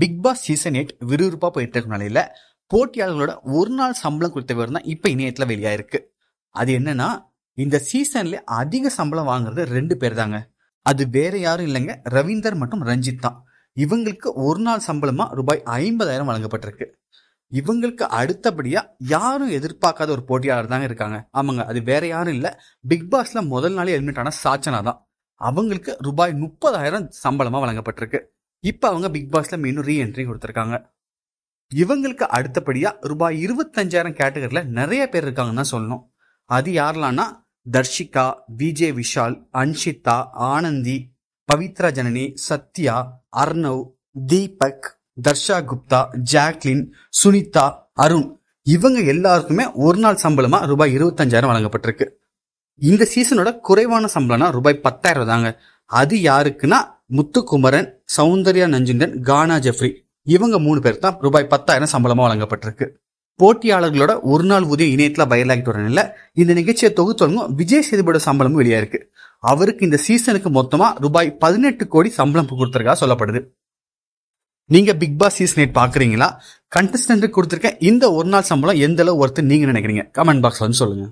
big Boss season eight விறுவிறுப்பாக போயிட்டு இருக்க நிலையில போட்டியாளர்களோட ஒரு நாள் சம்பளம் குறித்த விவரம் தான் இப்போ இணையத்தில் வெளியாயிருக்கு அது என்னன்னா இந்த சீசன்ல அதிக சம்பளம் வாங்குறது ரெண்டு பேர் தாங்க அது வேற யாரும் இல்லைங்க ரவீந்தர் மற்றும் ரஞ்சித் தான் இவங்களுக்கு ஒரு நாள் சம்பளமா ரூபாய் ஐம்பதாயிரம் வழங்கப்பட்டிருக்கு இவங்களுக்கு அடுத்தபடியா யாரும் எதிர்பார்க்காத ஒரு போட்டியாளர் தாங்க இருக்காங்க ஆமாங்க அது வேற யாரும் இல்லை பிக் பாஸ்ல முதல் நாளே எலிமினேட் ஆன சாச்சனா தான் அவங்களுக்கு ரூபாய் முப்பதாயிரம் சம்பளமா வழங்கப்பட்டிருக்கு இப்போ அவங்க பிக் பாஸில் மீண்டும் ரீஎன்ட்ரி கொடுத்துருக்காங்க இவங்களுக்கு அடுத்தபடியாக ரூபாய் இருபத்தஞ்சாயிரம் கேட்டகரியில் நிறைய பேர் இருக்காங்கன்னு தான் சொல்லணும் அது யாரெல்லாம்னா தர்ஷிகா விஜே விஷால் அன்ஷிதா ஆனந்தி பவித்ரா ஜனனி சத்யா அர்ணவ் தீபக் தர்ஷா குப்தா ஜாக்லின் சுனிதா அருண் இவங்க எல்லாருக்குமே ஒரு நாள் சம்பளமா ரூபாய் இருபத்தஞ்சாயிரம் வழங்கப்பட்டிருக்கு இந்த சீசனோட குறைவான சம்பளம்னா ரூபாய் பத்தாயிரம் தாங்க அது யாருக்குன்னா முத்துக்குமரன் சௌந்தர்யா நஞ்சுண்டன் கானா ஜெஃப்ரி இவங்க மூணு பேர் தான் ரூபாய் பத்தாயிரம் சம்பளமா வழங்கப்பட்டிருக்கு போட்டியாளர்களோட ஒரு நாள் ஊதியம் இணையத்துல வயலாகிட்டு வர இந்த நிகழ்ச்சியை தொகுத்தவங்க விஜய் சேதுபோட சம்பளமும் வெளியாயிருக்கு அவருக்கு இந்த சீசனுக்கு மொத்தமா ரூபாய் பதினெட்டு கோடி சம்பளம் கொடுத்துருக்கா சொல்லப்படுது நீங்க பிக் பாஸ் சீசன் எயிட் பாக்குறீங்களா கண்டஸ்டன்ட் கொடுத்துருக்க இந்த ஒரு நாள் சம்பளம் எந்த அளவு ஒருத்தர் நீங்க நினைக்கிறீங்க கமெண்ட் பாக்ஸ் வந்து சொல்லுங்க